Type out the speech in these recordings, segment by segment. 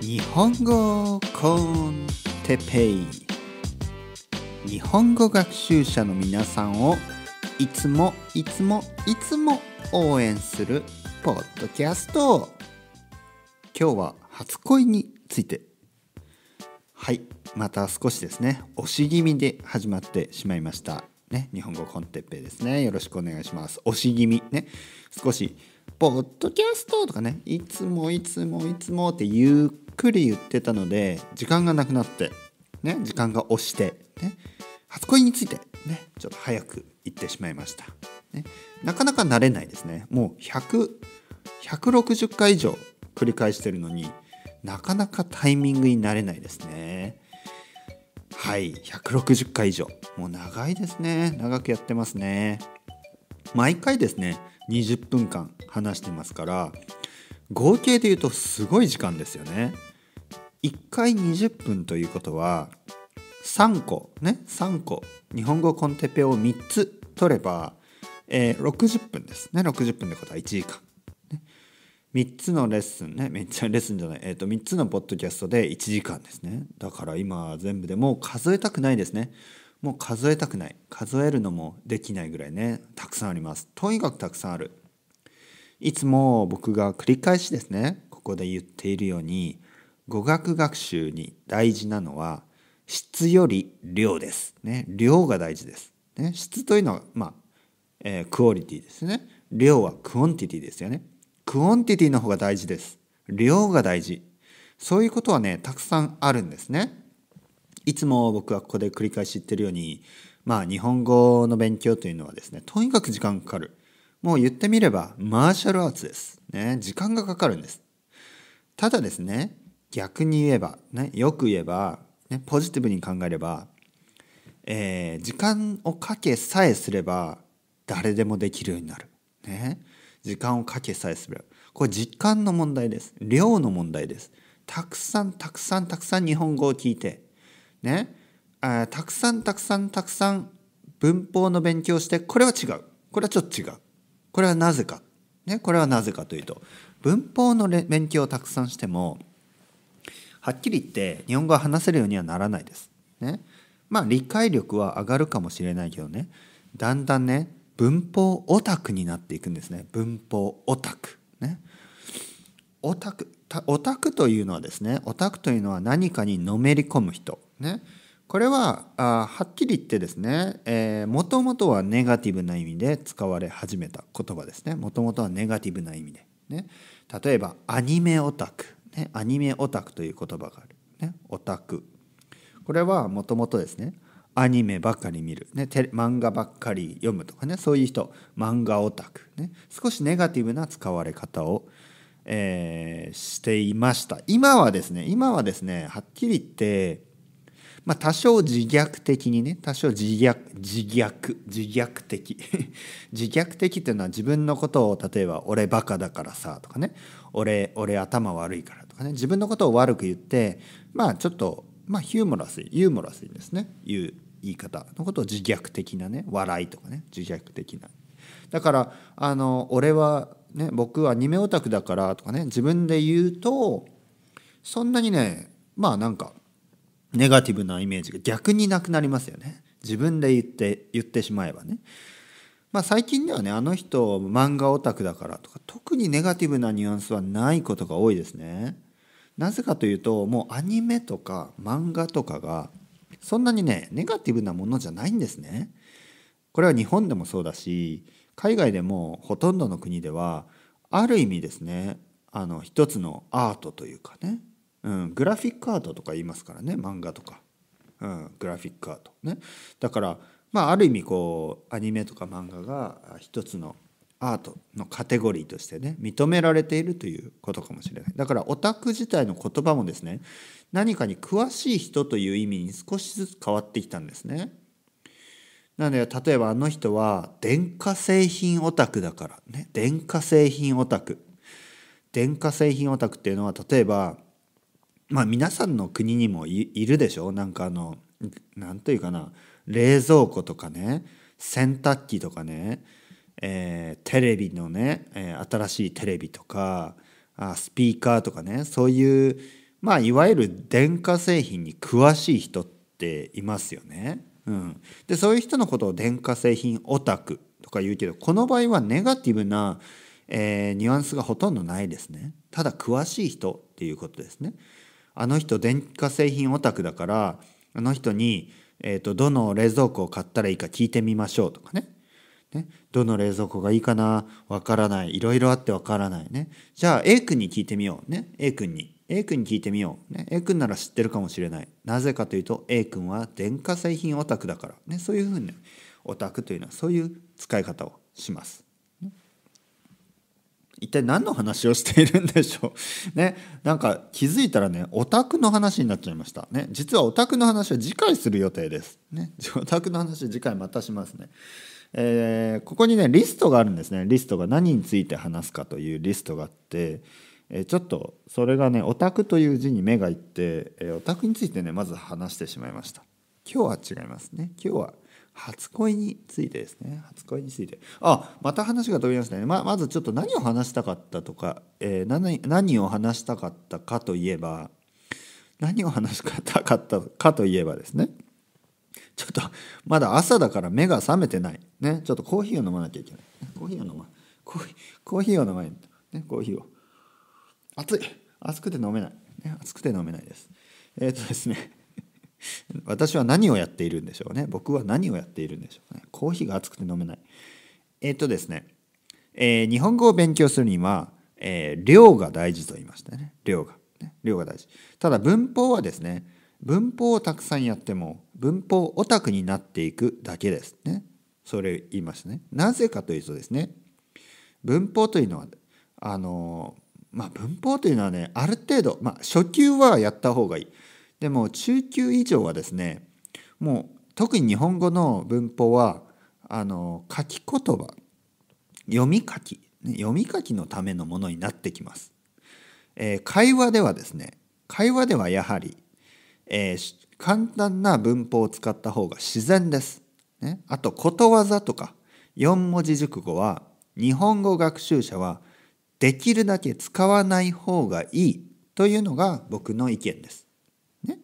日本語コンテペイ日本語学習者の皆さんをいつもいつもいつも応援するポッドキャスト今日は初恋についてはいまた少しですね押し気味で始まってしまいましたね日本語コンテッペイですねよろしくお願いします押し気味ね少しポッドキャストとかねいつもいつもいつもって言うくり言ってたので時間がなくなって、ね、時間が押して、ね、初恋について、ね、ちょっと早く言ってしまいました、ね、なかなか慣れないですねもう100 160回以上繰り返してるのになかなかタイミングになれないですねはい160回以上もう長いですね長くやってますね毎回ですね20分間話してますから合計で言うとすごい時間ですよね1回20分ということは3個ね3個日本語コンテペを3つ取れば、えー、60分ですね60分ってことは1時間、ね、3つのレッスンねめっちゃレッスンじゃない、えーと、3つのポッドキャストで1時間ですねだから今全部でもう数えたくないですねもう数えたくない数えるのもできないぐらいねたくさんありますとにかくたくさんあるいつも僕が繰り返しですねここで言っているように語学学習に大事なのは質より量です。ね、量が大事です。ね、質というのは、まあえー、クオリティですね。量はクオンティティですよね。クオンティティの方が大事です。量が大事。そういうことはね、たくさんあるんですね。いつも僕はここで繰り返し言ってるように、まあ日本語の勉強というのはですね、とにかく時間かかる。もう言ってみればマーシャルアーツです。ね、時間がかかるんです。ただですね、逆に言えば、ね、よく言えば、ね、ポジティブに考えれば、えー、時間をかけさえすれば誰でもできるようになる。ね、時間をかけさえすれば。これ時間の問題です。量の問題です。たくさんたくさんたくさん日本語を聞いて、ね、あたくさんたくさんたくさん文法の勉強して、これは違う。これはちょっと違う。これはなぜか。ね、これはなぜかというと、文法の勉強をたくさんしても、はっきり言って日本語は話せるようにはならないです。ね、まあ理解力は上がるかもしれないけどねだんだんね文法オタクになっていくんですね文法オタク。ね、オタクオタクというのはですねオタクというのは何かにのめり込む人。ね、これはあはっきり言ってですね、えもともとはネガティブな意味で使われ始めた言葉ですねもともとはネガティブな意味で、ね、例えばアニメオタクね、アニメオタクという言葉がある、ね、オタクこれはもともとですねアニメばっかり見る、ね、漫画ばっかり読むとかねそういう人漫画オタク、ね、少しネガティブな使われ方を、えー、していました今はですね今はですねはっきり言って、まあ、多少自虐的にね多少自虐自虐自虐的 自虐的っていうのは自分のことを例えば「俺バカだからさ」とかね「俺俺頭悪いから」かね自分のことを悪く言ってまあちょっと、まあ、ヒューモラスユーモラスにですね言う言い方のことを自虐的なね笑いとかね自虐的なだからあの俺は、ね、僕はアニメオタクだからとかね自分で言うとそんなにねまあなんかネガティブなイメージが逆になくなりますよね自分で言って言ってしまえばね。まあ、最近ではねあの人漫画オタクだからとか特にネガティブなニュアンスはないことが多いですね。なぜかというともうアニメとか漫画とかがそんなにねネガティブなものじゃないんですね。これは日本でもそうだし海外でもほとんどの国ではある意味ですねあの一つのアートというかね、うん、グラフィックアートとか言いますからね漫画とか、うん、グラフィックアートねだからまあある意味こうアニメとか漫画が一つのアートのカテゴリーとしてね認められているということかもしれないだからオタク自体の言葉もですね何かに詳しい人という意味に少しずつ変わってきたんですねなので例えばあの人は電化製品オタクだからね電化製品オタク電化製品オタクっていうのは例えばまあ皆さんの国にもいるでしょなんかあの何というかな冷蔵庫とかね洗濯機とかねえー、テレビのね、えー、新しいテレビとかあスピーカーとかねそういうまあいわゆる電化製品に詳しい人っていますよね。うん、でそういう人のことを電化製品オタクとか言うけどこの場合はネガティブな、えー、ニュアンスがほとんどないですね。ただ詳しい人っていうことですね。あの人電化製品オタクだからあの人に、えーと、とどの冷蔵庫を買ったらいいか聞いてみましょうとかねね、どの冷蔵庫がいいかなわからない。いろいろあってわからないね。じゃあ A 君に聞いてみよう。ね。A 君に。A 君に聞いてみよう。ね、A 君なら知ってるかもしれない。なぜかというと A 君は電化製品オタクだから。ね、そういうふうに、ね、オタクというのはそういう使い方をします。一体何の話をしているんでしょう ね。なんか気づいたらね、オタクの話になっちゃいました。ね。実はオタクの話は次回する予定です。ね。オタクの話次回またしますね。えー、ここにねリストがあるんですねリストが何について話すかというリストがあって、えー、ちょっとそれがねオタクという字に目がいって、えー、オタクについてねまず話してしまいました今日は違いますね今日は初恋についてですね初恋についてあまた話が飛びましたねままずちょっと何を話したかったとか、えー、何何を話したかったかといえば何を話したかったかといえばですねちょっとまだ朝だから目が覚めてない。ね、ちょっとコーヒーを飲まなきゃいけない。コーヒーを飲ま、コーヒー、コーヒーを飲まない。ね、コーヒーを。熱い熱くて飲めない。ね、熱くて飲めないです。えっ、ー、とですね、私は何をやっているんでしょうね。僕は何をやっているんでしょうね。コーヒーが熱くて飲めない。えっ、ー、とですね、えー、日本語を勉強するには、え量が大事と言いましたね。量が。ね、量が大事。ただ文法はですね、文法をたくさんやっても文法オタクになっていくだけですね。それ言いましたね。なぜかというとですね文法というのはあのまあ文法というのはねある程度まあ初級はやった方がいい。でも中級以上はですねもう特に日本語の文法はあの書き言葉読み書き読み書きのためのものになってきます。えー、会話ではですね会話ではやはりえー、簡単な文法を使った方が自然です。ね、あとことわざとか4文字熟語は日本語学習者はできるだけ使わない方がいいというのが僕の意見です。ね、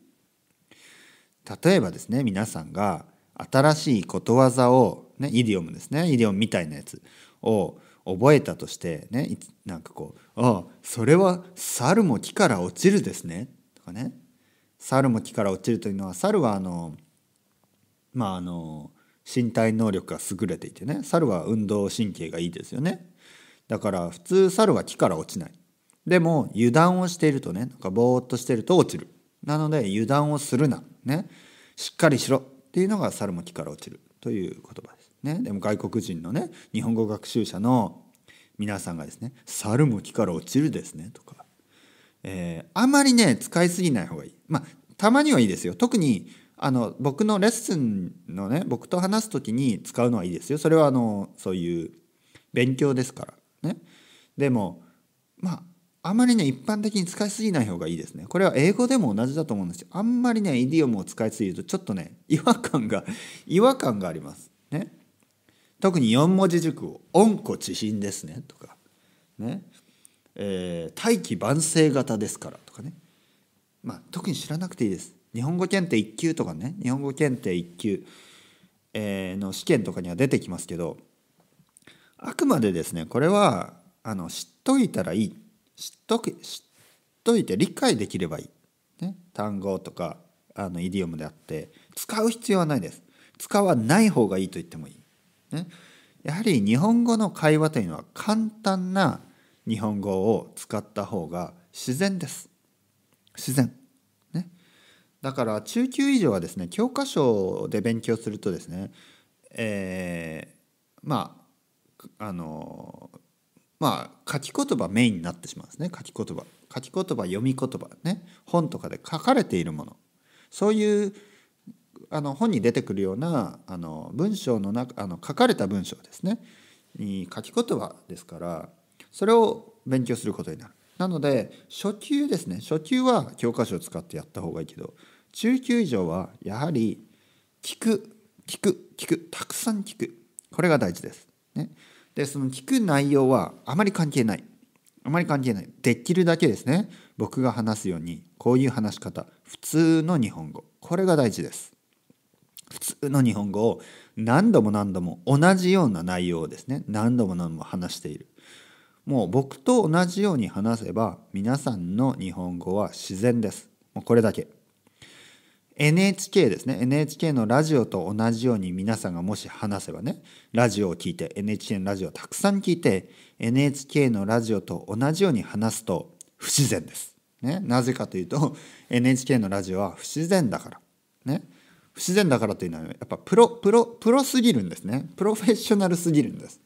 例えばですね皆さんが新しいことわざを、ね、イディオムですねイディオムみたいなやつを覚えたとしてねなんかこう「ああそれは猿も木から落ちるですね」とかね猿も木から落ちるというのは猿はあのまああの身体能力が優れていてね猿は運動神経がいいですよねだから普通猿は木から落ちないでも油断をしているとねなんかぼーっとしてると落ちるなので油断をするなねしっかりしろっていうのが猿も木から落ちるという言葉ですねでも外国人のね日本語学習者の皆さんがですね「猿も木から落ちるですね」とかえー、あまりね使いすぎない方がいいまあたまにはいいですよ特にあの僕のレッスンのね僕と話す時に使うのはいいですよそれはあのそういう勉強ですからねでもまああまりね一般的に使いすぎない方がいいですねこれは英語でも同じだと思うんですよあんまりねイディオムを使いすぎるとちょっとね違和感が違和感がありますね特に4文字熟語「温故知新」ですねとかねえー、大器晩成型ですからとかね、まあ、特に知らなくていいです日本語検定1級とかね日本語検定1級、えー、の試験とかには出てきますけどあくまでですねこれはあの知っといたらいい知っと知っといて理解できればいい、ね、単語とかあのイディオムであって使う必要はないです使わない方がいいと言ってもいい、ね、やはり日本語の会話というのは簡単な日本語を使った方が自然です。自然。ね。だから中級以上はですね、教科書で勉強するとですね、えー、まあ、あの、まあ、書き言葉メインになってしまうんですね、書き言葉。書き言葉、読み言葉、ね。本とかで書かれているもの。そういうあの本に出てくるようなあの文章の中あの書かれた文章ですねに書き言葉ですからそれを勉強することになるなので初級ですね初級は教科書を使ってやった方がいいけど中級以上はやはり聞く聞く聞くたくさん聞くこれが大事です、ね、でその聞く内容はあまり関係ないあまり関係ないできるだけですね僕が話すようにこういう話し方普通の日本語これが大事です普通の日本語を何度も何度も同じような内容をですね何度も何度も話しているもう僕と同じように話せば皆さんの日本語は自然です。もうこれだけ。NHK ですね。NHK のラジオと同じように皆さんがもし話せばね、ラジオを聞いて、NHK のラジオをたくさん聞いて、NHK のラジオと同じように話すと不自然です。ね。なぜかというと、NHK のラジオは不自然だから。ね。不自然だからというのは、やっぱプロ、プロ、プロすぎるんですね。プロフェッショナルすぎるんです。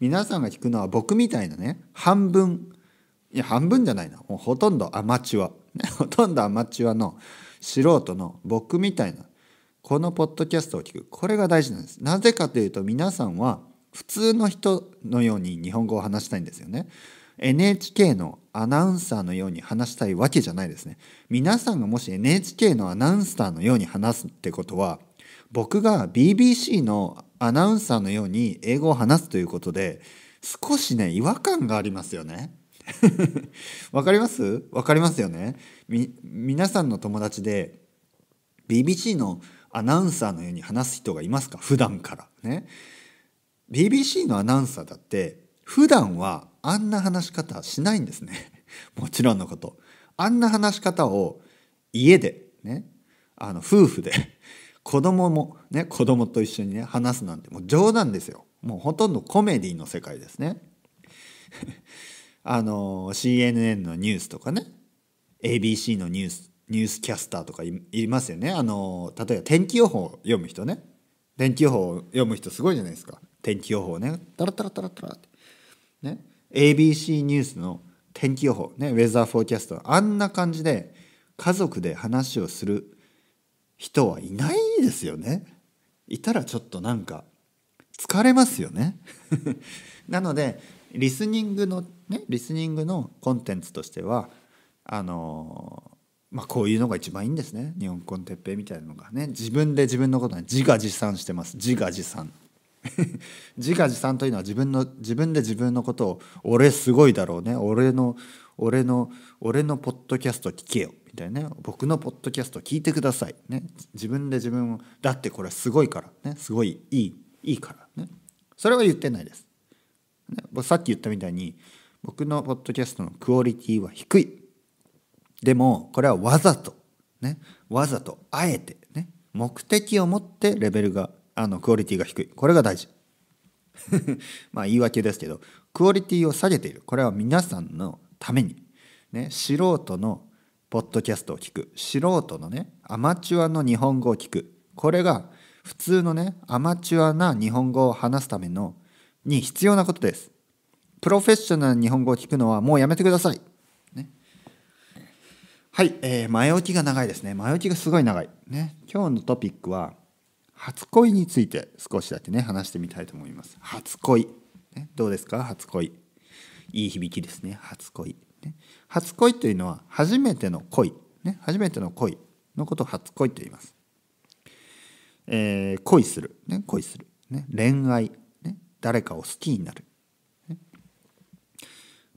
皆さんが聞くのは僕みたいなね半分いや半分じゃないなもうほとんどアマチュア、ね、ほとんどアマチュアの素人の僕みたいなこのポッドキャストを聞くこれが大事なんですなぜかというと皆さんは普通の人のように日本語を話したいんですよね NHK のアナウンサーのように話したいわけじゃないですね皆さんがもし NHK のアナウンサーのように話すってことは僕が BBC のアナウンサーのように英語を話すということで、少しね、違和感がありますよね。わかりますわかりますよねみ、皆さんの友達で BBC のアナウンサーのように話す人がいますか普段から。ね。BBC のアナウンサーだって、普段はあんな話し方しないんですね。もちろんのこと。あんな話し方を家で、ね。あの、夫婦で子供もね子供と一緒にね話すなんてもう冗談ですよもうほとんどコメディの世界ですね あの CNN のニュースとかね ABC のニュースニュースキャスターとかいますよねあの例えば天気予報を読む人ね天気予報を読む人すごいじゃないですか天気予報ねタラタラタラタラってね ABC ニュースの天気予報ねウェザーフォーキャストあんな感じで家族で話をする人はいないいですよねいたらちょっとなんか疲れますよね なのでリスニングのねリスニングのコンテンツとしてはあのまあ、こういうのが一番いいんですね日本コンテッペイみたいなのがね自分で自分のことに自画自賛してます自画自賛 自画自賛というのは自分の自分で自分のことを「俺すごいだろうね俺の俺の俺のポッドキャスト聞けよみたいなね僕のポッドキャスト聞いてくださいね自分で自分をだってこれすごいからねすごいいいいいからねそれは言ってないです、ね、さっき言ったみたいに僕のポッドキャストのクオリティは低いでもこれはわざとねわざとあえてね目的を持ってレベルがあのクオリティが低いこれが大事 まあ言い訳ですけどクオリティを下げているこれは皆さんのために、ね、素人のポッドキャストを聞く素人のねアマチュアの日本語を聞くこれが普通のねアマチュアな日本語を話すためのに必要なことですプロフェッショナル日本語を聞くのはもうやめてください、ね、はい、えー、前置きが長いですね前置きがすごい長いね今日のトピックは初恋について少しだけね話してみたいと思います初恋、ね、どうですか初恋いい響きですね初恋ね初恋というのは初めての恋ね初めての恋のことを初恋と言います、えー、恋する、ね、恋する、ね、恋愛、ね、誰かを好きになる、ね、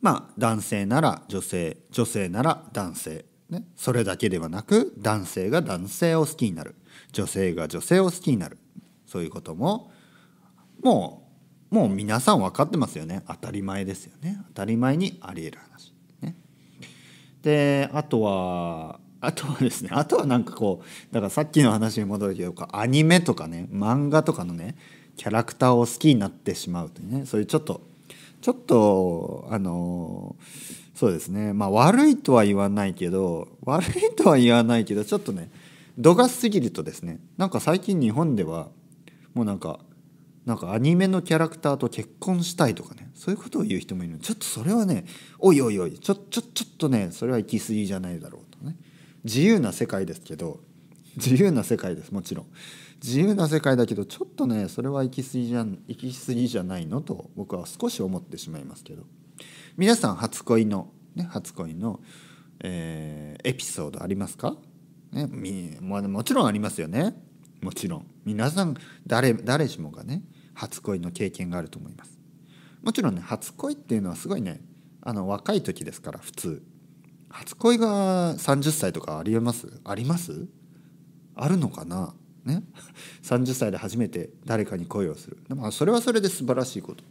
まあ男性なら女性女性なら男性ね、それだけではなく男性が男性を好きになる女性が女性を好きになるそういうことももうもう皆さん分かってますよね当たり前ですよね当たり前にありえる話、ね、であとはあとはですね あとはなんかこうだからさっきの話に戻るけどアニメとかね漫画とかのねキャラクターを好きになってしまうというねそういうちょっとちょっとあのそうですねまあ悪いとは言わないけど悪いとは言わないけどちょっとね度が過ぎるとですねなんか最近日本ではもうなんかなんかアニメのキャラクターと結婚したいとかねそういうことを言う人もいるのちょっとそれはねおいおいおいちょちょちょっとねそれは行き過ぎじゃないだろうとね自由な世界ですけど自由な世界ですもちろん自由な世界だけどちょっとねそれは行き過ぎじゃ行き過ぎじゃないのと僕は少し思ってしまいますけど皆さん初恋のね初恋の、えー、エピソードありますか、ね、みももちろんありますよねもちろん皆さん誰誰しもがね初恋の経験があると思いますもちろんね初恋っていうのはすごいねあの若い時ですから普通初恋が30歳とかありえますありますあるのかなね30歳で初めて誰かに恋をする、まあ、それはそれで素晴らしいこと、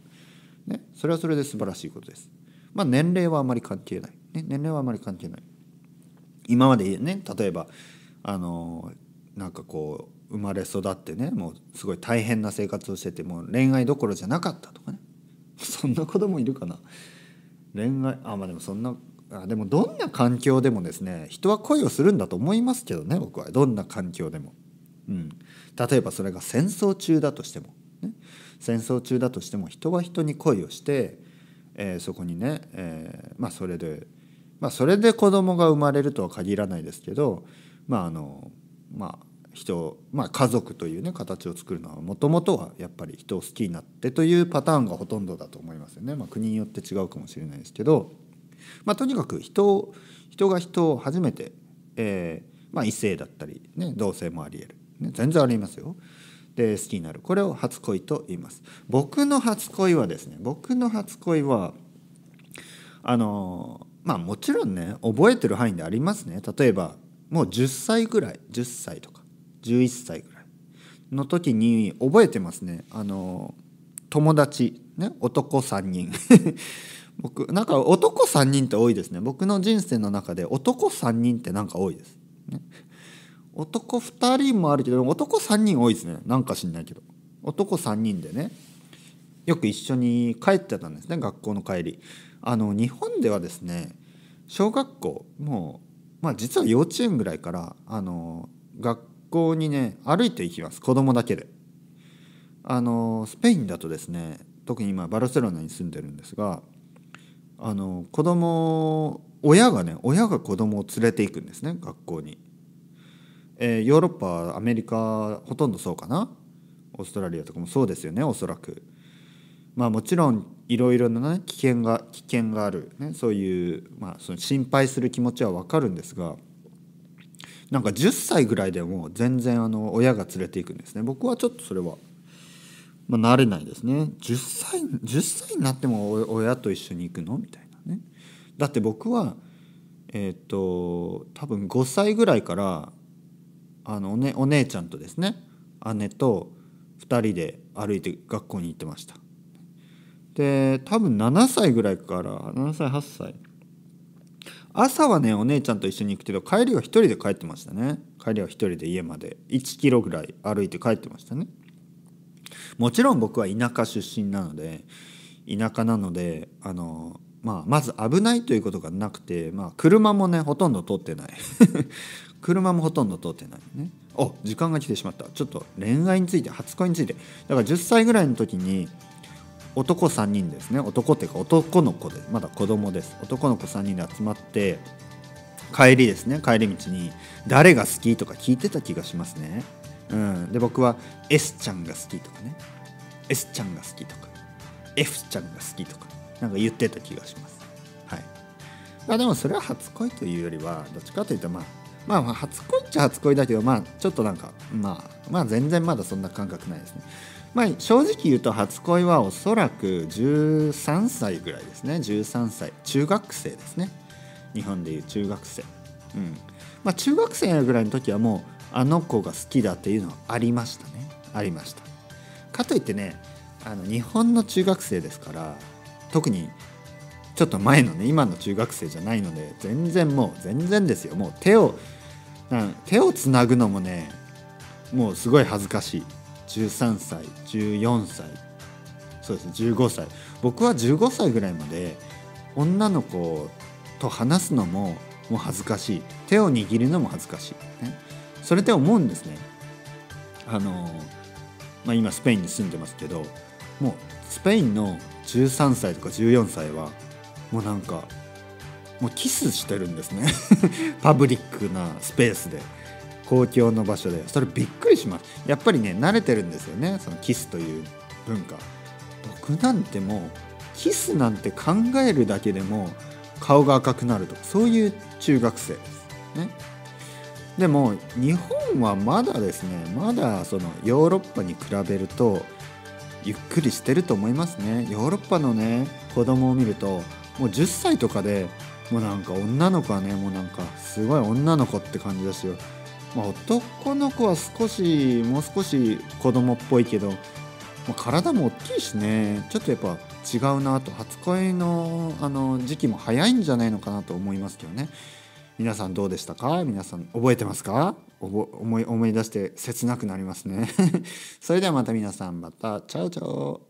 ね、それはそれで素晴らしいことですまあ年齢はあまり関係ない、ね、年齢はあまり関係ない今までね例えばあのなんかこう生まれ育ってねもうすごい大変な生活をしててもう恋愛どころじゃなかったとかね そんな子供いるかな恋愛あまあでもそんなあでもどんな環境でもですね人は恋をするんだと思いますけどね僕はどんな環境でも、うん、例えばそれが戦争中だとしても、ね、戦争中だとしても人は人に恋をして、えー、そこにね、えー、まあそれでまあそれで子供が生まれるとは限らないですけどまああのまあ人、まあ、家族というね形を作るのはもともとはやっぱり人を好きになってというパターンがほとんどだと思いますよね、まあ、国によって違うかもしれないですけど、まあ、とにかく人人が人を初めて、えーまあ、異性だったり、ね、同性もありえる、ね、全然ありますよ。で好きになるこれを初恋と言います。僕の初恋はですね僕の初恋はあのまあもちろんね覚えてる範囲でありますね例えばもう10歳ぐらい10歳とか。11歳ぐらいの時に覚えてますねあの友達ね男3人 僕なんか男3人って多いですね僕の人生の中で男3人ってなんか多いです、ね、男2人もあるけど男3人多いですねなんか知んないけど男3人でねよく一緒に帰ってたんですね学校の帰りあの日本ではですね小学校もうまあ実は幼稚園ぐらいからあの学校にね歩いて行きます子供だけであのスペインだとですね特に今バルセロナに住んでるんですがあの子供親がね親が子供を連れていくんですね学校に、えー、ヨーロッパアメリカほとんどそうかなオーストラリアとかもそうですよねおそらくまあもちろんいろいろな、ね、危険が危険がある、ね、そういう、まあ、その心配する気持ちは分かるんですがなんか10歳ぐらいでも全然あの親が連れていくんですね僕はちょっとそれは、まあ、慣れないですね10歳 ,10 歳になっても親と一緒に行くのみたいなねだって僕はえっ、と多分5歳ぐらいからあのお,、ね、お姉ちゃんとですね姉と2人で歩いて学校に行ってましたで多分7歳ぐらいから7歳8歳朝はねお姉ちゃんと一緒に行くけど帰りは1人で帰ってましたね帰りは1人で家まで1キロぐらい歩いて帰ってましたねもちろん僕は田舎出身なので田舎なのであの、まあ、まず危ないということがなくて、まあ、車もねほとんど通ってない 車もほとんど通ってないねお時間が来てしまったちょっと恋愛について初恋についてだから10歳ぐらいの時に男3人ですね男っていうか男の子でまだ子供です男の子3人で集まって帰りですね帰り道に誰が好きとか聞いてた気がしますね、うん、で僕は S ちゃんが好きとかね S ちゃんが好きとか F ちゃんが好きとかなんか言ってた気がしますはいまあでもそれは初恋というよりはどっちかというとまあまあまあ初恋っちゃ初恋だけどまあちょっとなんかまあまあ全然まだそんな感覚ないですねまあ、正直言うと初恋はおそらく13歳ぐらいですね13歳中学生ですね日本でいう中学生、うんまあ、中学生ぐらいの時はもうあの子が好きだっていうのはありましたねありましたかといってねあの日本の中学生ですから特にちょっと前のね今の中学生じゃないので全然もう全然ですよもう手を手をつなぐのもねもうすごい恥ずかしい13歳14歳そうですね15歳僕は15歳ぐらいまで女の子と話すのももう恥ずかしい手を握るのも恥ずかしい、ね、それって思うんですねあの、まあ、今スペインに住んでますけどもうスペインの13歳とか14歳はもうなんかもうキスしてるんですね パブリックなスペースで公共の場所でそれびっくりしますやっぱりね慣れてるんですよねそのキスという文化僕なんてもうキスなんて考えるだけでも顔が赤くなるとかそういう中学生ですねでも日本はまだですねまだそのヨーロッパに比べるとゆっくりしてると思いますねヨーロッパのね子供を見るともう10歳とかでもうなんか女の子はねもうなんかすごい女の子って感じですよまあ、男の子は少しもう少し子供っぽいけど、まあ、体も大きいしねちょっとやっぱ違うなと初恋のあの時期も早いんじゃないのかなと思いますけどね皆さんどうでしたか皆さん覚えてますか思い思い出して切なくなりますね それではまた皆さんまたチャオチャオ